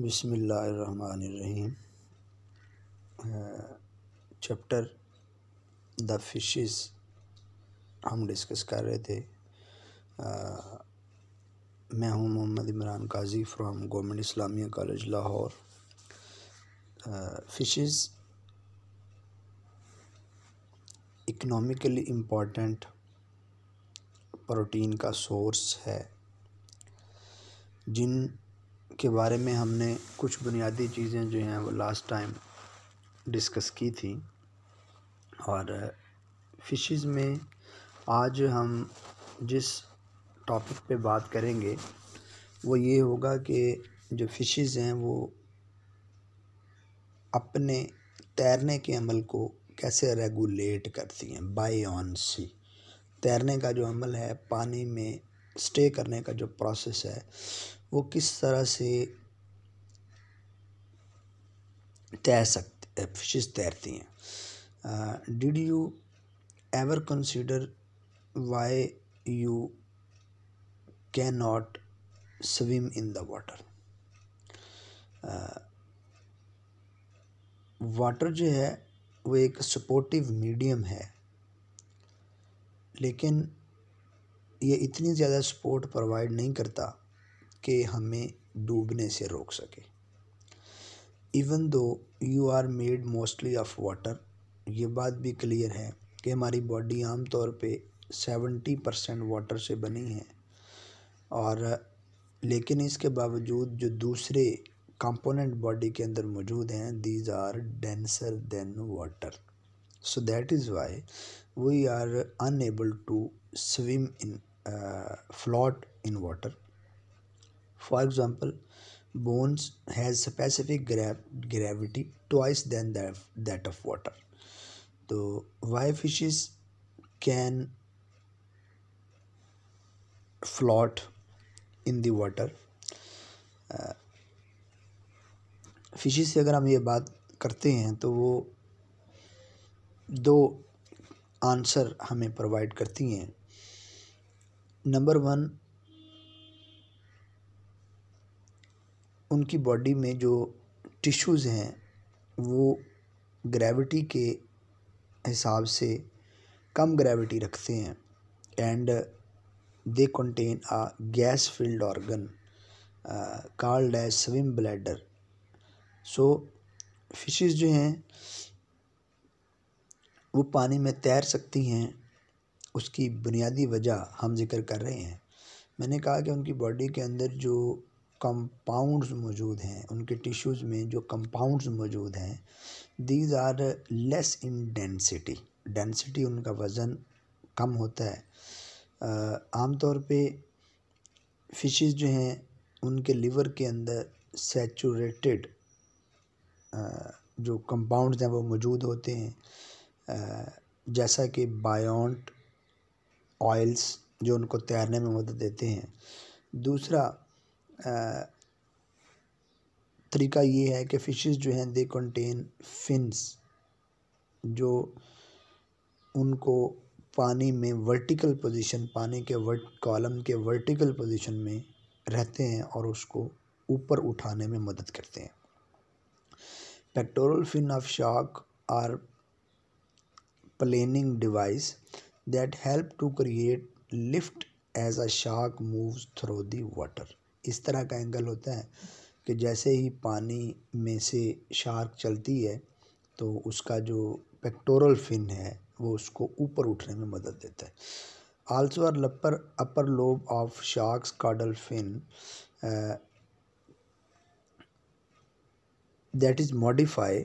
बिसमीम chapter the fishes हम discuss कर रहे थे आ, मैं हूं Mohammad Imran Kazi from government Islamia college Lahore fishes economically important protein का सोर्स है जिन के बारे में हमने कुछ बुनियादी चीज़ें जो हैं वो लास्ट टाइम डिस्कस की थी और फिशेस uh, में आज हम जिस टॉपिक पे बात करेंगे वो ये होगा कि जो फिशेस हैं वो अपने तैरने के अमल को कैसे रेगुलेट करती हैं बाई ऑन सी तैरने का जो अमल है पानी में स्टे करने का जो प्रोसेस है वो किस तरह से तैर सकते फिशेस तैरती हैं did you ever consider why you can not swim in the water water जो है वो एक सपोर्टिव मीडियम है लेकिन ये इतनी ज़्यादा सपोर्ट प्रोवाइड नहीं करता के हमें डूबने से रोक सके even though you are made mostly of water ये बात भी क्लियर है कि हमारी बॉडी आमतौर पे सेवेंटी परसेंट वाटर से बनी है और लेकिन इसके बावजूद जो दूसरे कंपोनेंट बॉडी के अंदर मौजूद हैं these are denser than water so that is why we are unable to swim in float in water for example bones has specific gravity twice than that of water तो why fishes can float in water fish से अगर हम ये बात करते हैं तो वो दो आंसर हमें प्रोवाइड करती हैं नंबर वन उनकी बॉडी में जो टिश्यूज़ हैं वो ग्रेविटी के हिसाब से कम ग्रेविटी रखते हैं and they contain a gas filled organ called as swim bladder so fishes जो हैं वो पानी में तैर सकती हैं उसकी बुनियादी वजह हम जिक्र कर रहे हैं मैंने कहा कि उनकी बॉडी के अंदर जो कंपाउंड्स मौजूद हैं उनके टिश्यूज़ में जो कंपाउंड्स मौजूद हैं these are less in density density उनका वज़न कम होता है आमतौर पे फिशेस जो हैं उनके लिवर के अंदर सेचूरेटेड जो कंपाउंड्स हैं वो मौजूद होते हैं जैसा कि बायोंट ऑयल्स जो उनको तैरने में मदद देते हैं दूसरा तरीका ये है कि फ़िशेस जो हैं दे कंटेन फिन्स जो उनको पानी में वर्टिकल पोजीशन पानी के वर्ट कॉलम के वर्टिकल पोजीशन में रहते हैं और उसको ऊपर उठाने में मदद करते हैं pectoral fin of shark are planing device that help to create lift as a shark moves through the water इस तरह का एंगल होता है कि जैसे ही पानी में से शार्क चलती है तो उसका जो पेक्टोरल फिन है वो उसको ऊपर उठने में मदद देता है आल्सो आर लपर upper lobe of sharks caudal fin that is modified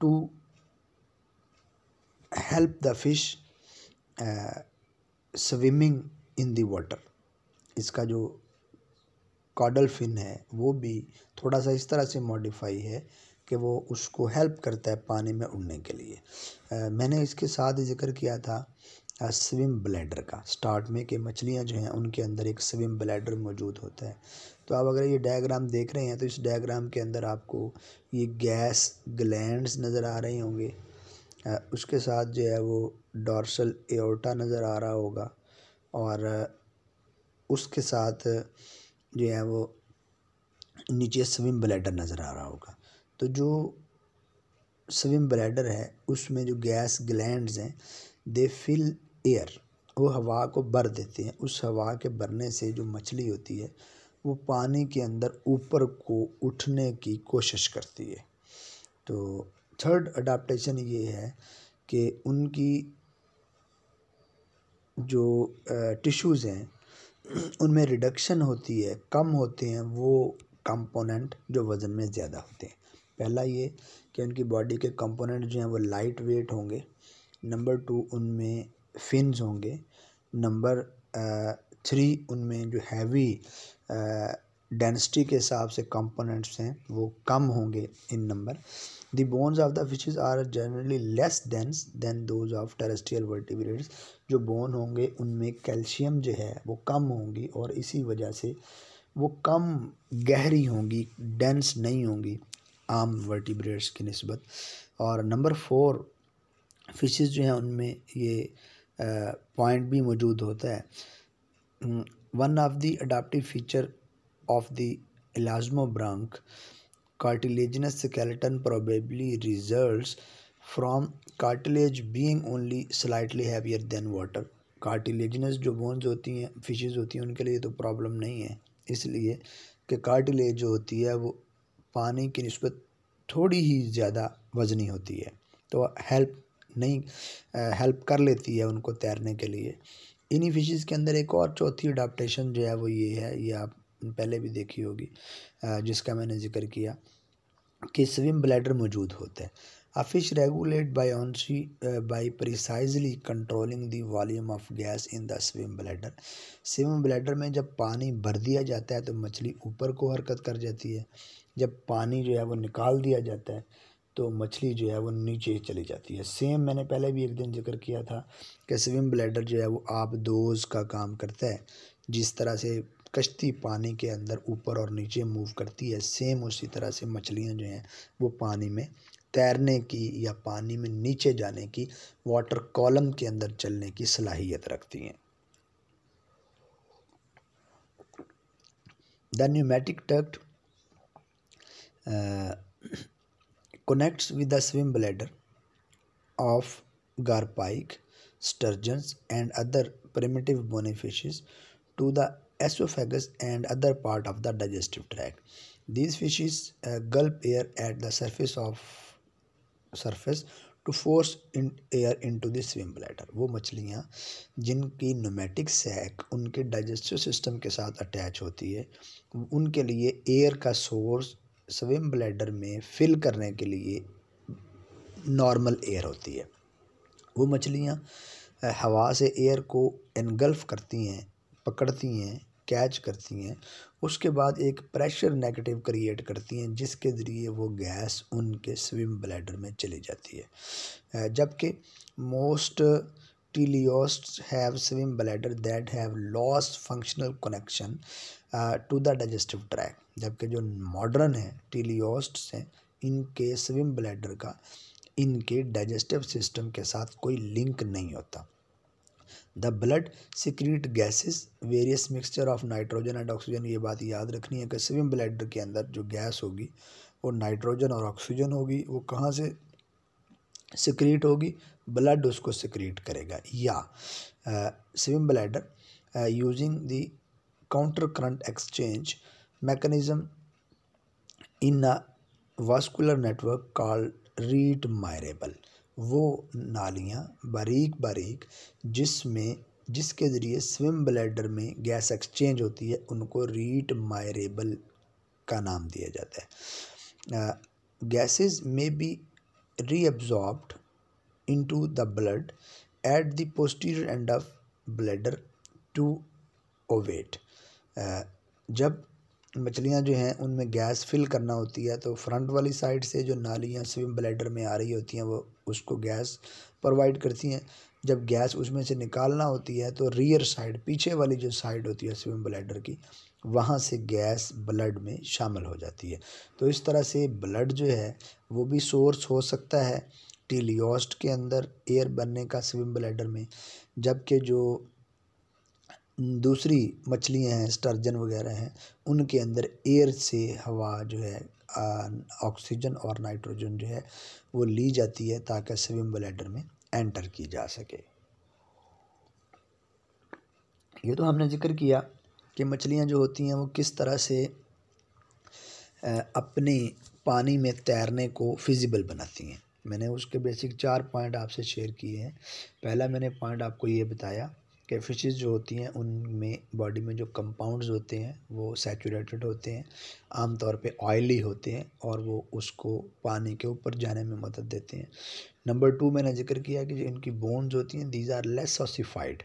to help the fish swimming in swimming इसका जो कॉडल फिन है वो भी थोड़ा सा इस तरह से मॉडिफाई है कि वो उसको हेल्प करता है पानी में उड़ने के लिए आ, मैंने इसके साथ जिक्र किया था स्विम ब्लैडर का स्टार्ट में कि मछलियाँ जो हैं उनके अंदर एक स्विम ब्लैडर मौजूद होता है तो आप अगर ये डायग्राम देख रहे हैं तो इस डायग्राम के अंदर आपको ये गैस ग्लैंड नज़र आ रहे होंगे आ, उसके साथ जो है वो डॉर्सल एओटा नज़र आ रहा होगा और उसके साथ जो है वो नीचे स्विम ब्लैडर नज़र आ रहा होगा तो जो स्विम ब्लैडर है उसमें जो गैस ग्लैंड हैं दे फिल एयर वो हवा को भर देते हैं उस हवा के भरने से जो मछली होती है वो पानी के अंदर ऊपर को उठने की कोशिश करती है तो थर्ड अडाप्टेशन ये है कि उनकी जो टिश्यूज़ हैं उनमें रिडक्शन होती है कम होते हैं वो कंपोनेंट जो वज़न में ज़्यादा होते हैं पहला ये कि उनकी बॉडी के कंपोनेंट जो हैं वो लाइट वेट होंगे नंबर टू उनमें फिन्स होंगे नंबर थ्री उनमें जो हैवी डेंसिटी के हिसाब से कंपोनेंट्स हैं वो कम होंगे in number The bones of the fishes are generally less dense than those of terrestrial vertebrates. जो बोन होंगे उनमें कैल्शियम जो है वो कम होंगी और इसी वजह से वो कम गहरी होंगी डेंस नहीं होंगी आम वर्टिब्रेट्स की नस्बत और नंबर फोर फिशेस जो हैं उनमें ये पॉइंट भी मौजूद होता है one of the adaptive feature of the elasmobranch Cartilaginous skeleton probably results from cartilage being only slightly heavier than water. Cartilaginous जो bones होती हैं fishes होती हैं उनके लिए तो प्रॉब्लम नहीं है इसलिए कि कार्टिलेज जो होती है वो पानी की नस्बत थोड़ी ही ज़्यादा वजनी होती है तो हेल्प नहीं हेल्प कर लेती है उनको तैरने के लिए इन्हीं फिशेज़ के अंदर एक और चौथी अडाप्टेशन जो है वो ये है ये आप पहले भी देखी होगी जिसका मैंने जिक्र किया कि स्विम ब्लैडर मौजूद होते हैं a fish regulate by buoyancy by precisely controlling the volume of gas in the swim bladder swim bladder में जब पानी भर दिया जाता है तो मछली ऊपर को हरकत कर जाती है जब पानी जो है वो निकाल दिया जाता है तो मछली जो है वो नीचे चली जाती है सेम मैंने पहले भी एक दिन जिक्र किया था कि स्विम ब्लैडर जो है वो आप दोज का काम करता है जिस तरह से कश्ती पानी के अंदर ऊपर और नीचे मूव करती है सेम उसी तरह से मछलियाँ जो हैं वो पानी में तैरने की या पानी में नीचे जाने की वाटर कॉलम के अंदर चलने की सलाहियत रखती हैं the pneumatic duct connects with the swim bladder of garpike sturgeons and other primitive bonifishes to the esophagus and other part of the digestive tract. These fishes uh, gulp air at the surface of surface to force in air into the swim bladder वो मछलियाँ जिनकी pneumatic sac उनके digestive system के साथ attach होती है उनके लिए एयर का सोर्स स्विम ब्लैडर में फिल करने के लिए नॉर्मल एयर होती है वो मछलियाँ uh, हवा से एयर को एनगल्फ करती हैं पकड़ती हैं कैच करती हैं उसके बाद एक प्रेशर नेगेटिव क्रिएट करती हैं जिसके ज़रिए वो गैस उनके स्विम ब्लैडर में चली जाती है जबकि most teleost have swim bladder that have lost functional connection to the digestive tract जबकि जो मॉडर्न हैं टीलियोस्ट हैं इनके स्विम ब्लैडर का इनके डाइजेस्टिव सिस्टम के साथ कोई लिंक नहीं होता the blood secrete gases various mixture of nitrogen and oxygen ये बात याद रखनी है कि स्विम ब्लैडर के अंदर जो गैस होगी वो नाइट्रोजन और ऑक्सीजन होगी वो कहाँ से सिक्रीट होगी ब्लड उसको सिक्रीट करेगा या swim bladder using the counter current exchange mechanism in a vascular network call rete mirabile वो नालियाँ बारीक बारीक जिसमें जिसके ज़रिए स्विम ब्लैडर में गैस एक्सचेंज होती है उनको रीट मायरेबल का नाम दिया जाता है gases may be reabsorbed into the blood at the posterior end of bladder to ovate जब मछलियाँ जो हैं उनमें गैस फिल करना होती है तो फ्रंट वाली साइड से जो नालियाँ स्विम ब्लैडर में आ रही होती हैं वो उसको गैस प्रोवाइड करती हैं जब गैस उसमें से निकालना होती है तो रियर साइड पीछे वाली जो साइड होती है स्विम ब्लैडर की वहाँ से गैस ब्लड में शामिल हो जाती है तो इस तरह से ब्लड जो है वो भी सोर्स हो सकता है टीलियोस्ट के अंदर एयर बनने का स्विम ब्लैडर में जबकि जो दूसरी मछलियाँ हैं स्टर्जन वगैरह हैं उनके अंदर एयर से हवा जो है ऑक्सीजन और नाइट्रोजन जो है वो ली जाती है ताकि स्विम ब्लैडर में एंटर की जा सके ये तो हमने जिक्र किया कि मछलियाँ जो होती हैं वो किस तरह से अपने पानी में तैरने को फिजिबल बनाती हैं मैंने उसके बेसिक चार पॉइंट आपसे शेयर किए हैं पहला मैंने पॉइंट आपको ये बताया कैफिशेज़ जो होती हैं उनमें बॉडी में जो कंपाउंड्स होते हैं वो सैचुरेटेड होते हैं आमतौर पे ऑयली होते हैं और वो उसको पानी के ऊपर जाने में मदद देते हैं नंबर टू मैंने जिक्र किया कि जो इनकी बोन्स होती हैं दीज आर लेस ऑसिफाइड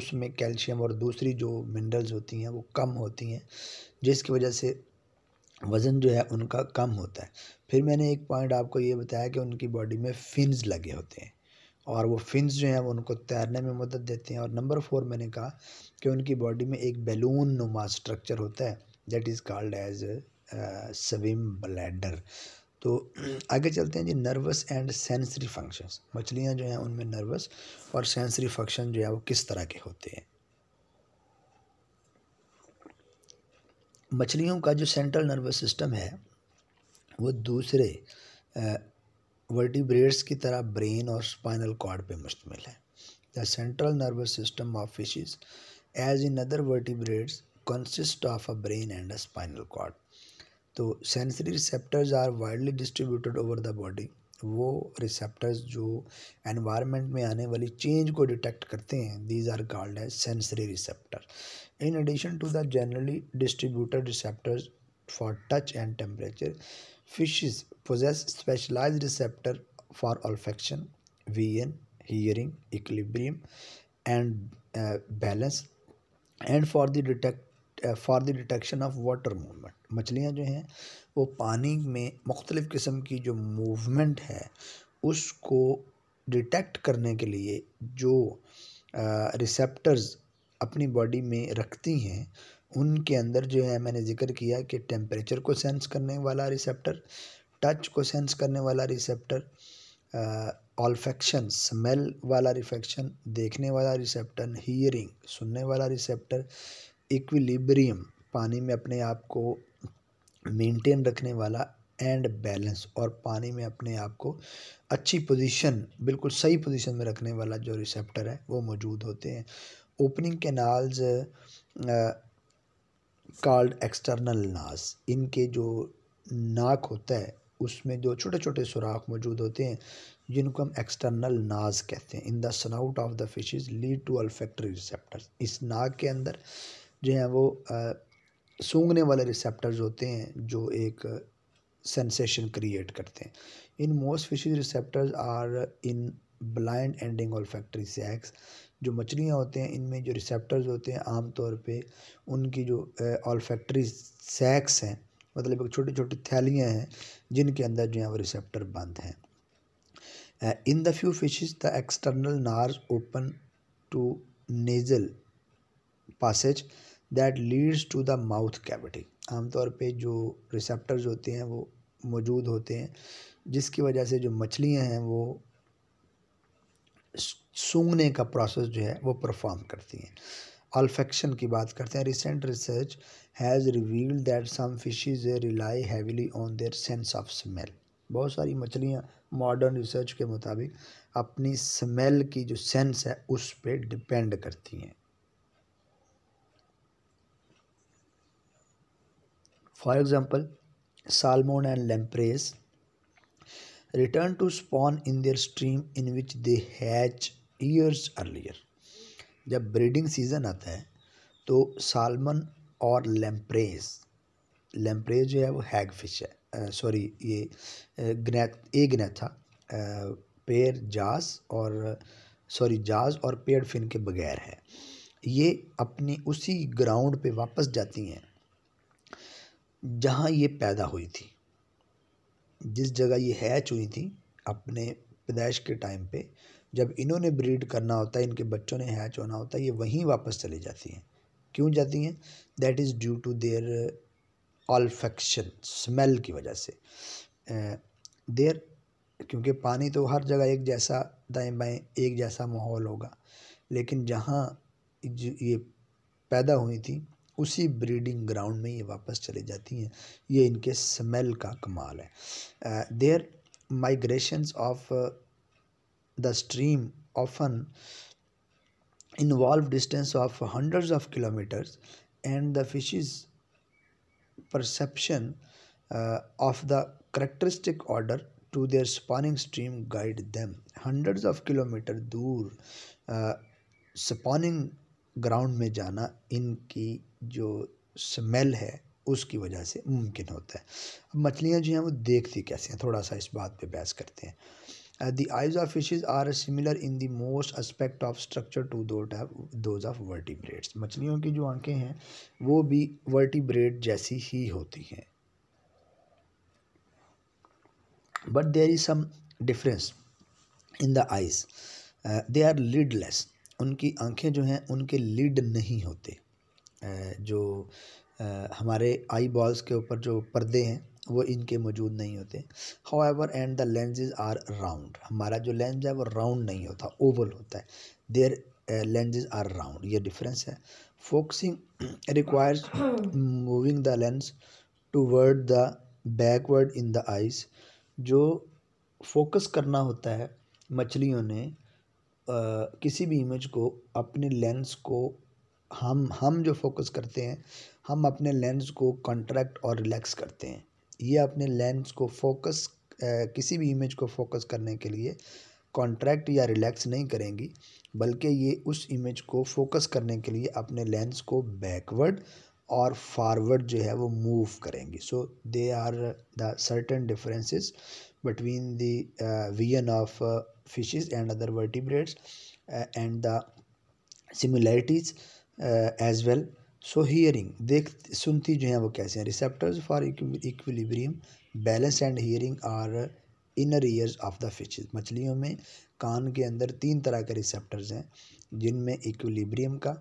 उसमें कैल्शियम और दूसरी जो मिनरल्स होती हैं वो कम होती हैं जिसकी वजह से वज़न जो है उनका कम होता है फिर मैंने एक पॉइंट आपको ये बताया कि उनकी बॉडी में फिन्स लगे होते हैं और वो फिन्स जो हैं वो उनको तैरने में मदद देते हैं और नंबर फोर मैंने कहा कि उनकी बॉडी में एक बैलून नुमा स्ट्रक्चर होता है that is called as swim bladder तो आगे चलते हैं जी नर्वस एंड सेंसरी फंक्शंस मछलियाँ जो हैं उनमें नर्वस और सेंसरी फंक्शन जो है वो किस तरह के होते हैं मछलियों का जो सेंट्रल नर्वस सिस्टम है वो दूसरे uh, वर्टिब्रेट्स की तरह ब्रेन और स्पाइनल कॉर्ड पे मुश्तमिल है the central nervous system of fish as in other vertebrates consist of a brain and a spinal cord तो sensory receptors are widely distributed over the body वो receptors जो environment में आने वाली चेंज को डिटेक्ट करते हैं दीज आर कॉल्ड है sensory receptor in addition to the generally distributed receptors for touch and temperature Fishes possess specialized receptor for olfaction, vn hearing, equilibrium, and uh, balance, and for the detect uh, for the detection of water movement मछलियाँ जो हैं वो पानी में मुख्तलिफ़ किस्म की जो मूवमेंट है उसको डिटेक्ट करने के लिए जो रिसेप्टर्स अपनी बॉडी में रखती हैं उनके अंदर जो है मैंने ज़िक्र किया कि टेम्परेचर को सेंस करने वाला रिसेप्टर टच को सेंस करने वाला रिसेप्टर ऑल्फेक्शन स्मेल वाला रिफेक्शन देखने वाला रिसेप्टर हियरिंग सुनने वाला रिसेप्टर इक्विलिब्रियम पानी में अपने आप को मेंटेन रखने वाला एंड बैलेंस और पानी में अपने आप को अच्छी पोजीशन बिल्कुल सही पोजीशन में रखने वाला जो रिसेप्टर है वो मौजूद होते हैं ओपनिंग कैनाल्स कॉल्ड एक्सटर्नल नास इनके जो नाक होता है उसमें जो छोटे छोटे सुराख मौजूद होते हैं जिनको हम एक्सटर्नल नाज कहते हैं in the snout of the fish lead to olfactory receptors इस नाक के अंदर जो है वो सूंघने वाले रिसेप्टर्स होते हैं जो एक सेंसेशन क्रिएट करते हैं in most fishes receptors are in blind ending olfactory sacs जो मछलियाँ होते हैं इनमें जो रिसेप्टर्स होते हैं आम तौर पे उनकी जो ऑलफैक्ट्री सैक्स हैं मतलब एक छोटी छोटी थैलियाँ हैं जिनके अंदर जो है वो रिसेप्टर बंद हैं in the few fish the external nares open to nasal passage that leads to the mouth cavity आमतौर पे जो रिसेप्टर्स होते हैं वो मौजूद होते हैं जिसकी वजह से जो मछलियाँ हैं वो सूंघने का प्रोसेस जो है वो परफॉर्म करती हैं ऑल्फेक्शन की बात करते हैं recent research has revealed that some fishes rely heavily on their sense of smell बहुत सारी मछलियाँ मॉडर्न रिसर्च के मुताबिक अपनी स्मेल की जो सेंस है उस पर डिपेंड करती हैं for example salmon and lampreys return to spawn in their stream in which they hatch years earlier जब ब्रीडिंग सीज़न आता है तो सालमन और लेम्प्रेज लेम्प्रेज जो है वो हैग फिश है सॉरी ये ग्नेथ ए ग्नेथा पेड़ जास और सॉरी जाज और पेड़ फिन के बगैर है ये अपनी उसी ग्राउंड पे वापस जाती हैं जहाँ ये पैदा हुई थी जिस जगह ये हैच हुई थी अपने पैदाइश के टाइम पे जब इन्होंने ब्रीड करना होता है इनके बच्चों ने हैच होना होता है ये वहीं वापस चली जाती हैं क्यों जाती हैं that is due to their olfaction smell की वजह से देर uh, क्योंकि पानी तो हर जगह एक जैसा दाएं बाएं एक जैसा माहौल होगा लेकिन जहाँ ये पैदा हुई थी उसी ब्रीडिंग ग्राउंड में ये वापस चली जाती हैं ये इनके स्मेल का कमाल है their migrations of the stream often involve distance of hundreds of kilometers and the fish's perception uh, of the characteristic order to their spawning stream guide them hundreds of kilometer uh, spawning ground mein jana inki jo smell hai उसकी वजह से मुमकिन होता है अब मछलियाँ जो हैं वो देखती कैसे हैं थोड़ा सा इस बात पे बहस करते हैं the eyes of fishes are similar in the most aspect of structure to those of those of vertebrates मछलियों की जो आंखें हैं वो भी vertebrate जैसी ही होती हैं but there is some difference in the eyes uh, they are lidless उनकी आंखें जो हैं उनके lid नहीं होते uh, जो uh, हमारे eyeballs बॉल्स के ऊपर जो पर्दे हैं वो इनके मौजूद नहीं होते however and the lenses are round हमारा जो लेंस है वो राउंड नहीं होता ओवल होता है देयर लेंजेज आर राउंड ये डिफरेंस है focusing requires moving the lens toward the backward in the eyes जो फोकस करना होता है मछलियों ने आ, uh, किसी भी इमेज को अपने लेंस को हम हम जो फोकस करते हैं हम अपने लेंस को कॉन्ट्रैक्ट और रिलैक्स करते हैं ये अपने लेंस को फोकस किसी भी इमेज को फोकस करने के लिए कॉन्ट्रैक्ट या रिलैक्स नहीं करेंगी बल्कि ये उस इमेज को फोकस करने के लिए अपने लेंस को बैकवर्ड और फॉरवर्ड जो है वो मूव करेंगी so they are the certain differences between the vision of fishes and other vertebrates and the similarities as well so hearing देख सुनती जो हैं वो कैसे हैं receptors for equilibrium balance and hearing are inner ears of the fish मछलियों में कान के अंदर तीन तरह के रिसेप्टर्स हैं जिनमें इक्विलिब्रियम का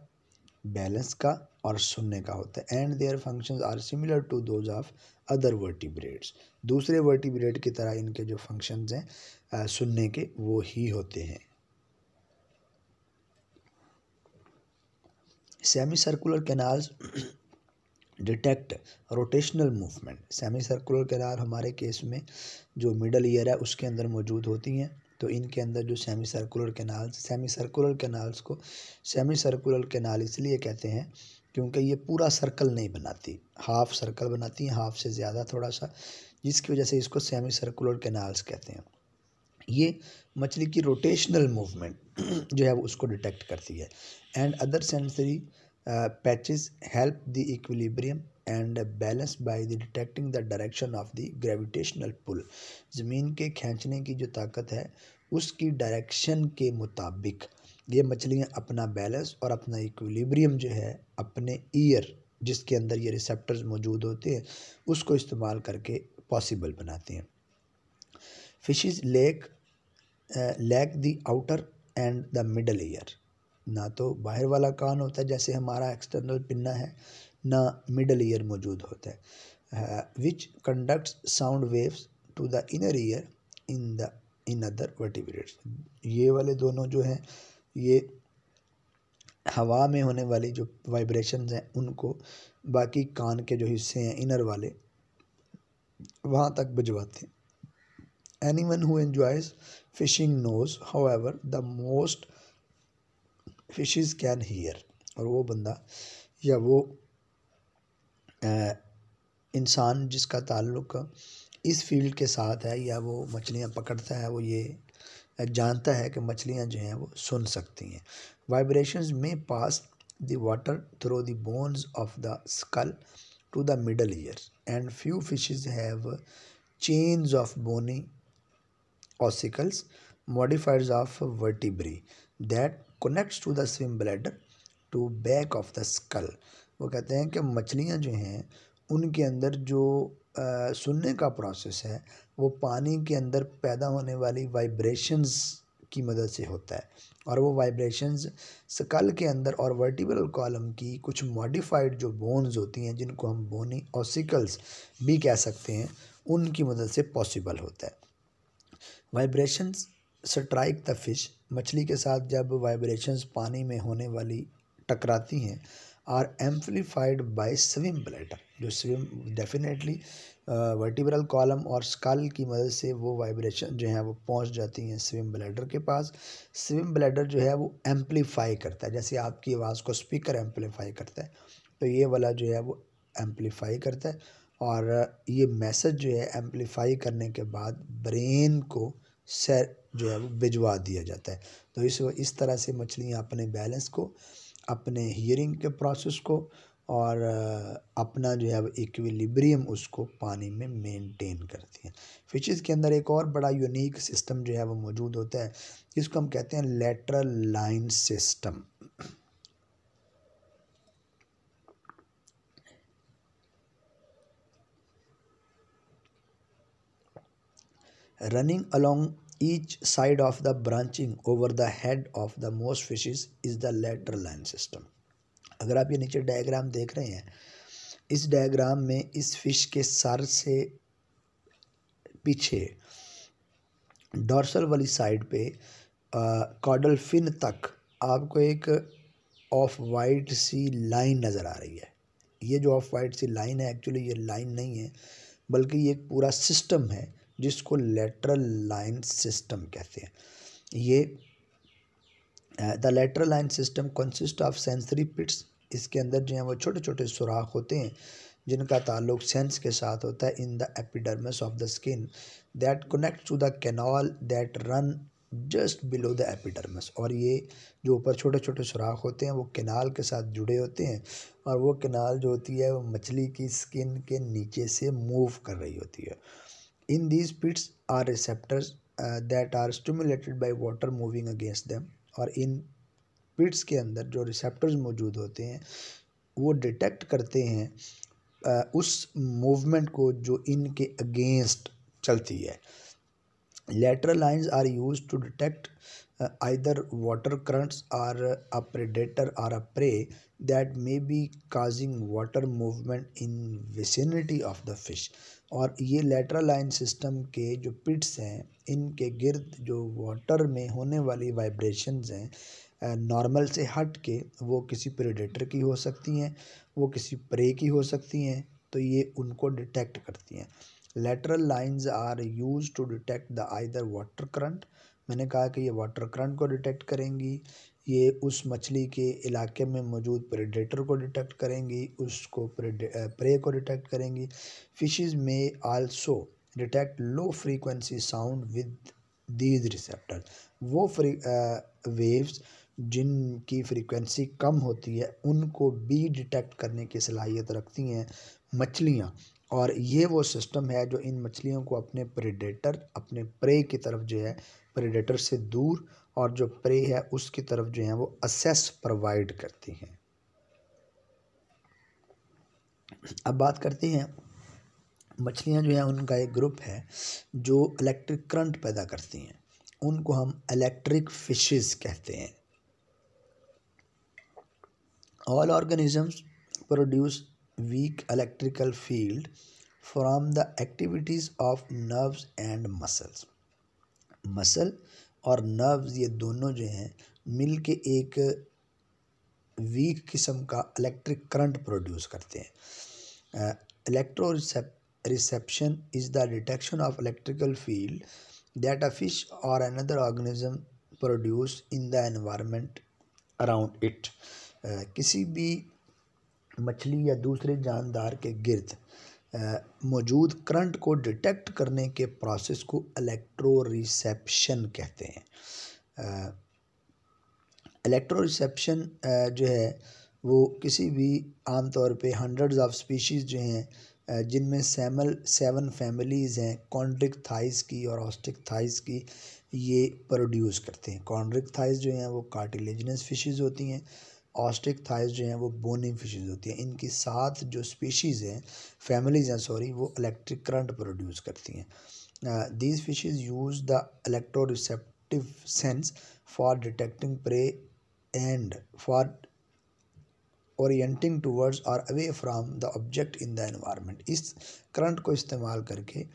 बैलेंस का और सुनने का होता है and their functions are similar to those of other vertebrates दूसरे वर्टिब्रेट की तरह इनके जो फंक्शंस हैं सुनने के वो ही होते हैं semi circular canals detect rotational movement semi circular canal हमारे केस में जो मिडल ईयर है उसके अंदर मौजूद होती हैं तो इनके अंदर जो semi circular canals semi circular canals को सेमी सर्कुलर कैनाल इसलिए कहते हैं क्योंकि ये पूरा सर्कल नहीं बनाती हाफ सर्कल बनाती हैं हाफ से ज़्यादा थोड़ा सा जिसकी वजह से इसको सेमी सर्कुलर कैनाल्स कहते हैं ये मछली की रोटेशनल मूवमेंट जो है वो उसको डिटेक्ट करती है and other sensory patches help the equilibrium and balance by the detecting the direction of the gravitational pull ज़मीन के खींचने की जो ताकत है उसकी डायरेक्शन के मुताबिक ये मछलियाँ अपना बैलेंस और अपना इक्विलिब्रियम जो है अपने ईयर जिसके अंदर ये रिसेप्टर्स मौजूद होते हैं उसको इस्तेमाल करके पॉसिबल बनाती हैं fishes lack lack the outer and the middle ear ना तो बाहर वाला कान होता है जैसे हमारा एक्सटर्नल पिन्ना है ना मिडल ईयर मौजूद होता है which conducts sound waves to the inner ear in the in other vertebrates ये वाले दोनों जो हैं ये हवा में होने वाली जो वाइब्रेशंस हैं उनको बाकी कान के जो हिस्से हैं इनर वाले वहाँ तक भिजवाते हैं Anyone who enjoys fishing knows, however, the most fishes can hear. और वो बंदा या वो इंसान जिसका ताल्लुक इस फील्ड के साथ है या वो मछलियाँ पकड़ता है वो ये जानता है कि मछलियाँ जो हैं वो सुन सकती हैं vibration may pass the water through the bones of the skull to the middle ear and few fishes have chains of bony ossicles modifiers of vertebrae that connects to the swim bladder to back of the skull वो कहते हैं कि मछलियाँ जो हैं उनके अंदर जो आ, सुनने का प्रोसेस है वो पानी के अंदर पैदा होने वाली वाइब्रेशंस की मदद से होता है और वो वाइब्रेशंस स्कल के अंदर और वर्टिब्रल कॉलम की कुछ मॉडिफाइड जो बोन्स होती हैं जिनको हम बोनी ऑसिकल्स भी कह सकते हैं उनकी मदद से पॉसिबल होता है वाइब्रेशन स्ट्राइक द फिश मछली के साथ जब वाइब्रेशंस पानी में होने वाली टकराती हैं are amplified by swim bladder जो स्विम डेफिनेटली वर्टिब्रल कॉलम और स्कल की मदद से वो वाइब्रेशन जो है वो पहुंच जाती हैं स्विम ब्लैडर के पास स्विम ब्लैडर जो है वो एम्पलीफाई करता है जैसे आपकी आवाज़ को स्पीकर एम्पलीफाई करता है तो ये वाला जो है वो एम्पलीफाई करता है और ये मैसेज जो है एम्पलीफाई करने के बाद ब्रेन को सैर जो है वो भिजवा दिया जाता है तो इस इस तरह से मछलियाँ अपने बैलेंस को अपने हियरिंग के प्रोसेस को और अपना जो है वो इक्विलिब्रियम उसको पानी में मेंटेन करती हैं फिशेस के अंदर एक और बड़ा यूनिक सिस्टम जो है वो मौजूद होता है जिसको हम कहते हैं lateral line system running along each side of the branching over the head of the most fishes is the lateral line system अगर आप ये नीचे डायग्राम देख रहे हैं इस डायग्राम में इस फिश के सर से पीछे डॉर्सल वाली साइड पे कॉडल फिन तक आपको एक ऑफ वाइट सी लाइन नज़र आ रही है ये जो ऑफ वाइट सी लाइन है एक्चुअली ये लाइन नहीं है बल्कि ये एक पूरा सिस्टम है जिसको लेटरल लाइन सिस्टम कहते हैं ये the lateral line system consist of sensory pits इसके अंदर जो है वो छोटे छोटे सुराख होते हैं जिनका ताल्लुक सेंस के साथ होता है in the epidermis of the skin that connect to the canal that run just below the epidermis और ये जो ऊपर छोटे छोटे सुराख होते हैं वो कैनाल के साथ जुड़े होते हैं और वो कैनाल जो होती है वो मछली की स्किन के नीचे से मूव कर रही होती है In these pits are receptors uh, that are stimulated by water moving against them और इन पिट्स के अंदर जो रिसेप्टर्स मौजूद होते हैं वो डिटेक्ट करते हैं uh, उस मूवमेंट को जो इनके अगेंस्ट चलती है lateral lines are used to detect uh, either water currents or a predator or a prey that may be causing water movement in vicinity of the fish और ये लेटरल लाइन सिस्टम के जो पिट्स हैं इनके गिर्द जो वाटर में होने वाली वाइब्रेशंस हैं नॉर्मल से हट के वो किसी प्रेडेटर की हो सकती हैं वो किसी प्रे की हो सकती हैं तो ये उनको डिटेक्ट करती हैं lateral lines are use to detect the either water current मैंने कहा कि ये वाटर करंट को डिटेक्ट करेंगी ये उस मछली के इलाके में मौजूद प्रेडेटर को डिटेक्ट करेंगी उसको प्रे को डिटेक्ट करेंगी फिशेस में also detect low frequency sound with these receptor वो फ्री वेव्स जिनकी फ्रीक्वेंसी कम होती है उनको भी डिटेक्ट करने की सलाहियत रखती हैं मछलियाँ और ये वो सिस्टम है जो इन मछलियों को अपने प्रेडेटर अपने प्रे की तरफ जो है प्रेडेटर से दूर और जो प्रे है उसकी तरफ जो है वो असेस प्रोवाइड करती हैं अब बात करते हैं मछलियाँ जो हैं उनका एक ग्रुप है जो इलेक्ट्रिक करंट पैदा करती हैं उनको हम इलेक्ट्रिक फिशेस कहते हैं all organisms produce weak electrical field from the activities of nerves and muscles muscle और नर्व्स ये दोनों जो हैं मिल के एक वीक किस्म का इलेक्ट्रिक करंट प्रोड्यूस करते हैं electro reception is the detection of electrical field that a fish और another organism produce in the environment around it किसी भी मछली या दूसरे जानदार के गिरद मौजूद करंट को डिटेक्ट करने के प्रोसेस को इलेक्ट्रो रिसेप्शन कहते हैं इलेक्ट्रो रिसेप्शन जो है वो किसी भी आम तौर पे हंड्रेड्स ऑफ स्पीशीज़ जो हैं जिनमें सेमल सेवन फैमिलीज़ हैं कॉन्ड्रिक थाइस की और ऑस्टिक थाइस की ये प्रोड्यूस करते हैं कॉन्ड्रिक थाइस जो हैं वो कार्टिलेजनस फिशेज़ होती हैं ऑस्ट्रिक थाइज जो हैं वो बोनिंग फिशेज होती हैं इनकी सात जो स्पीशीज़ हैं फैमिलीज़ हैं सॉरी वो इलेक्ट्रिक करंट प्रोड्यूस करती हैं these fishes use the electro receptive sense for detecting prey and for orienting towards और away from the object in the environment इस करंट को इस्तेमाल करके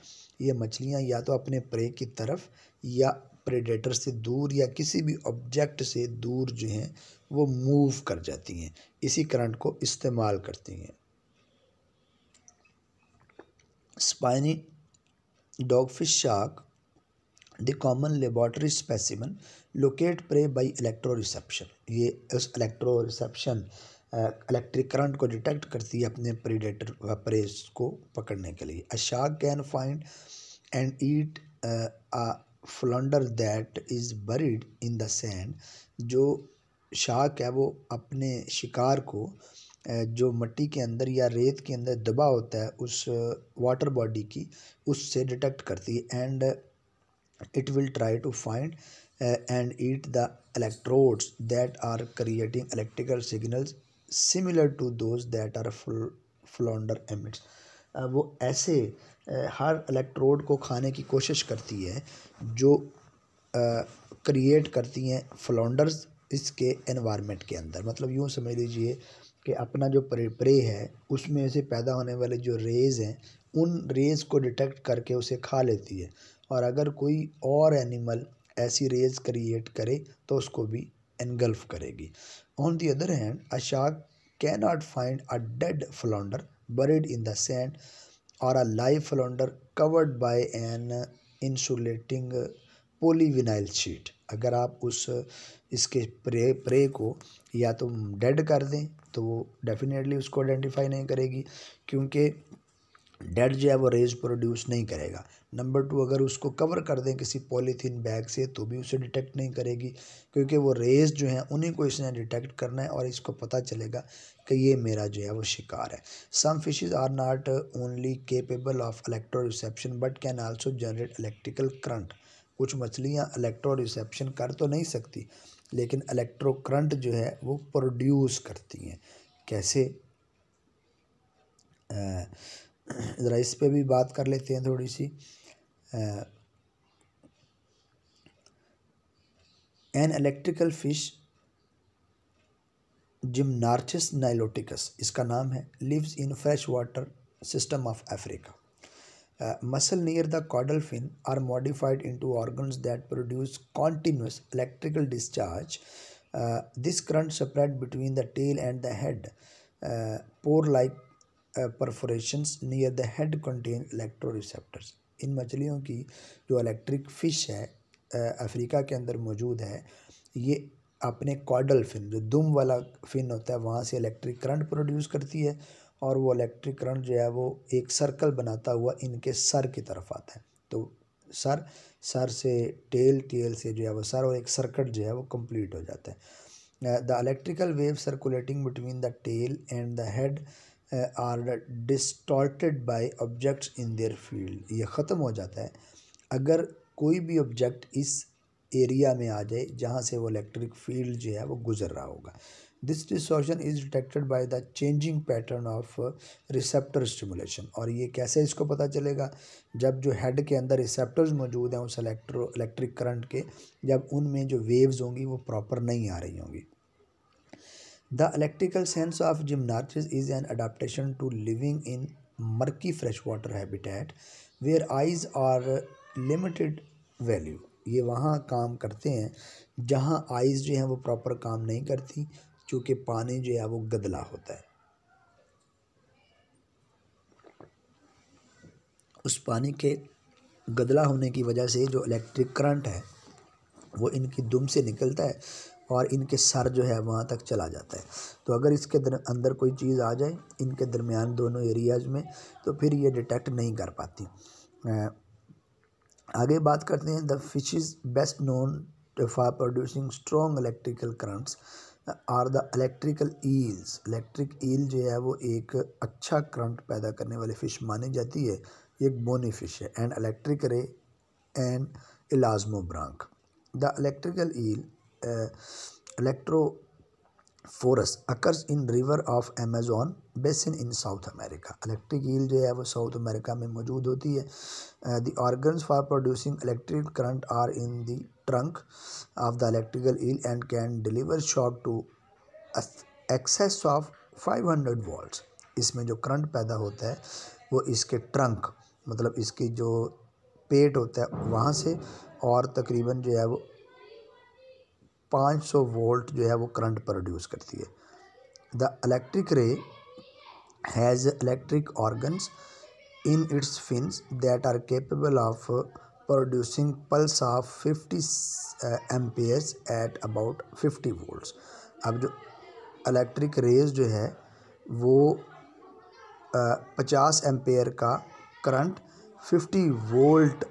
ये मछलियाँ या तो अपने प्रे की तरफ या प्रेडेटर से दूर या किसी भी ऑब्जेक्ट से दूर जो हैं वो मूव कर जाती हैं इसी करंट को इस्तेमाल करती हैं spiny dogfish shark the common laboratory specimen locate prey by electro reception ये उस इलेक्ट्रो रिसेप्शन इलेक्ट्रिक करंट को डिटेक्ट करती है अपने प्रीडेटर प्रेस को पकड़ने के लिए a shark can find and eat flounder that is buried in the sand जो शाक है वो अपने शिकार को जो मट्टी के अंदर या रेत के अंदर दबा होता है उस वाटर बॉडी की उससे डिटेक्ट करती है and it will try to find and eat the electrodes that are creating electrical signals similar to those that are flounder emits वो ऐसे हर इलेक्ट्रोड को खाने की कोशिश करती है जो क्रिएट करती हैं फ्लोंडर्स इसके एनवायरनमेंट के अंदर मतलब यूँ समझ लीजिए कि अपना जो प्रे है उसमें से पैदा होने वाले जो रेज़ हैं उन रेज़ को डिटेक्ट करके उसे खा लेती है और अगर कोई और एनिमल ऐसी रेज़ क्रिएट करे तो उसको भी एनगल्फ करेगी on the other hand a shark cannot find a dead flounder buried in the sand और a live flounder covered by an insulating polyvinyl sheet अगर आप उस इसके प्रे प्रे को या तो डेड कर दें तो वो डेफिनेटली उसको आइडेंटिफाई नहीं करेगी क्योंकि डेड जो है वो रेज प्रोड्यूस नहीं करेगा नंबर टू अगर उसको कवर कर दें किसी पॉलीथीन बैग से तो भी उसे डिटेक्ट नहीं करेगी क्योंकि वो रेज जो है उन्हीं को इसने डिटेक्ट करना है और इसको पता चलेगा कि ये मेरा जो है वो शिकार है some fishes are not only capable of electro reception but can also generate electrical current कुछ मछलियाँ इलेक्ट्रो रिसेप्शन कर तो नहीं सकती लेकिन इलेक्ट्रो करंट जो है वो प्रोड्यूस करती हैं कैसे ज़रा इस पर भी बात कर लेते हैं थोड़ी सी an electrical fish Gymnarchus niloticus इसका नाम है lives in fresh water system of Africa muscle near the caudal fin are modified into organ that produce continuous electrical discharge this current separate between the tail and the head pore like perforation near the head contain electroreceptors इन मछलियों की जो electric fish है uh, Africa के अंदर मौजूद है ये अपने कॉडल फिन जो दुम वाला फिन होता है वहाँ से इलेक्ट्रिक करंट प्रोड्यूस करती है और वो इलेक्ट्रिक करंट जो है वो एक सर्कल बनाता हुआ इनके सर की तरफ आता है तो सर सर से टेल टेल से जो है वो सर और एक सर्कट जो है वो कंप्लीट हो जाता है the electrical wave circulating between the tail and the head are distorted by objects in their field ये ख़त्म हो जाता है अगर कोई भी ऑब्जेक्ट इस एरिया में आ जाए जहाँ से वो इलेक्ट्रिक फील्ड जो है वो गुजर रहा होगा this distortion is detected by the changing pattern of receptor stimulation और ये कैसे इसको पता चलेगा जब जो हेड के अंदर रिसेप्टर्स मौजूद हैं उस इलेक्ट्रो इलेक्ट्रिक करंट के जब उनमें जो वेव्स होंगी वो प्रॉपर नहीं आ रही होंगी the electrical sense of Gymnarchus is an adaptation to living in murky fresh water habitat where eyes are limited value ये वहाँ काम करते हैं जहाँ आइज़ जो हैं वो प्रॉपर काम नहीं करती चूँकि पानी जो है वो गदला होता है उस पानी के गदला होने की वजह से जो इलेक्ट्रिक करंट है वो इनकी दुम से निकलता है और इनके सर जो है वहाँ तक चला जाता है तो अगर इसके अंदर कोई चीज़ आ जाए इनके दरमियान दोनों एरियाज़ में तो फिर ये डिटेक्ट नहीं कर पाती आगे बात करते हैं the fish best known for producing strong electrical currents are the electrical eels electric eel जो है वो एक अच्छा करंट पैदा करने वाली फ़िश मानी जाती है ये एक बोनी फिश है and electric ray and elasmobranch the electrical eel Electrophorus occurs in river of Amazon basin in South America electric eel जो है वो साउथ अमेरिका में मौजूद होती है the organs for producing electric current are in the trunk of the electrical eel and can deliver shock to excess of 500 volt इसमें जो current पैदा होता है वो इसके ट्रंक मतलब इसकी जो पेट होता है वहाँ से और तकरीबन जो है वो 500 वोल्ट जो है वो करंट प्रोड्यूस करती है the electric ray has electric organs in its fins that are capable of producing pulse of 50 amperes at about 50 volts अब जो इलेक्ट्रिक रेज जो है वो पचास एम्पेयर का करंट फिफ्टी वोल्ट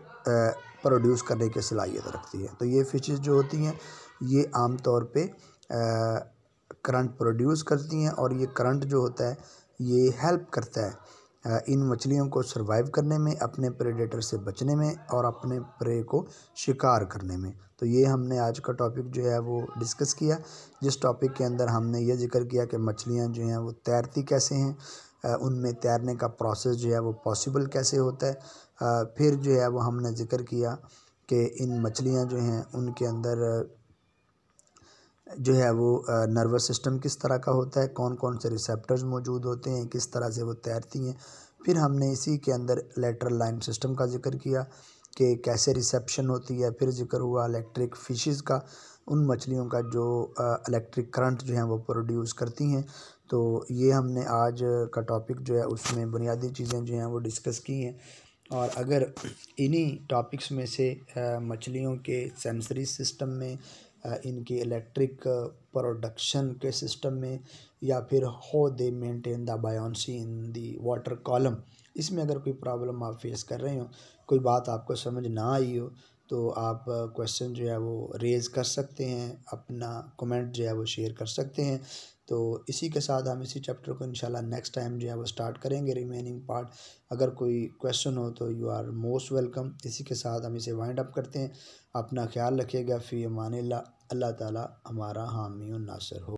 प्रोड्यूस करने की सलाहियत रखती है तो ये फिशेज जो होती हैं ये आम तौर पे करंट प्रोड्यूस करती हैं और ये करंट जो होता है ये हेल्प करता है इन मछलियों को सर्वाइव करने में अपने प्रेडेटर से बचने में और अपने प्रे को शिकार करने में तो ये हमने आज का टॉपिक जो है वो डिस्कस किया जिस टॉपिक के अंदर हमने ये जिक्र किया कि मछलियाँ जो हैं वो तैरती कैसे हैं उनमें तैरने का प्रोसेस जो है वो पॉसिबल कैसे होता है फिर जो है वो हमने जिक्र किया कि इन मछलियाँ जो हैं उनके अंदर जो है वो नर्वस सिस्टम किस तरह का होता है कौन कौन से रिसेप्टर्स मौजूद होते हैं किस तरह से वो तैरती हैं फिर हमने इसी के अंदर लेटरल लाइन सिस्टम का जिक्र किया कि कैसे रिसेप्शन होती है फिर जिक्र हुआ इलेक्ट्रिक फिशेस का उन मछलियों का जो इलेक्ट्रिक करंट जो है वो प्रोड्यूस करती हैं तो ये हमने आज का टॉपिक जो है उसमें बुनियादी चीज़ें जो हैं वो डिस्कस की हैं और अगर इन्हीं टॉपिक्स में से मछलियों के सेंसरी सिस्टम में इनके इलेक्ट्रिक प्रोडक्शन के सिस्टम में या फिर हो they maintain the buoyancy in the water column इसमें अगर कोई प्रॉब्लम आप फेस कर रहे हो कोई बात आपको समझ ना आई हो तो आप क्वेश्चन जो है वो रेज़ कर सकते हैं अपना कमेंट जो है वो शेयर कर सकते हैं तो इसी के साथ हम इसी चैप्टर को इंशाल्लाह नेक्स्ट टाइम जो है वो स्टार्ट करेंगे रिमेनिंग पार्ट अगर कोई क्वेश्चन हो तो यू आर मोस्ट वेलकम इसी के साथ हम इसे वाइंड अप करते हैं अपना ख्याल रखिएगा फिर मान ला अल्लाह ताला हमारा हामी और नासर हो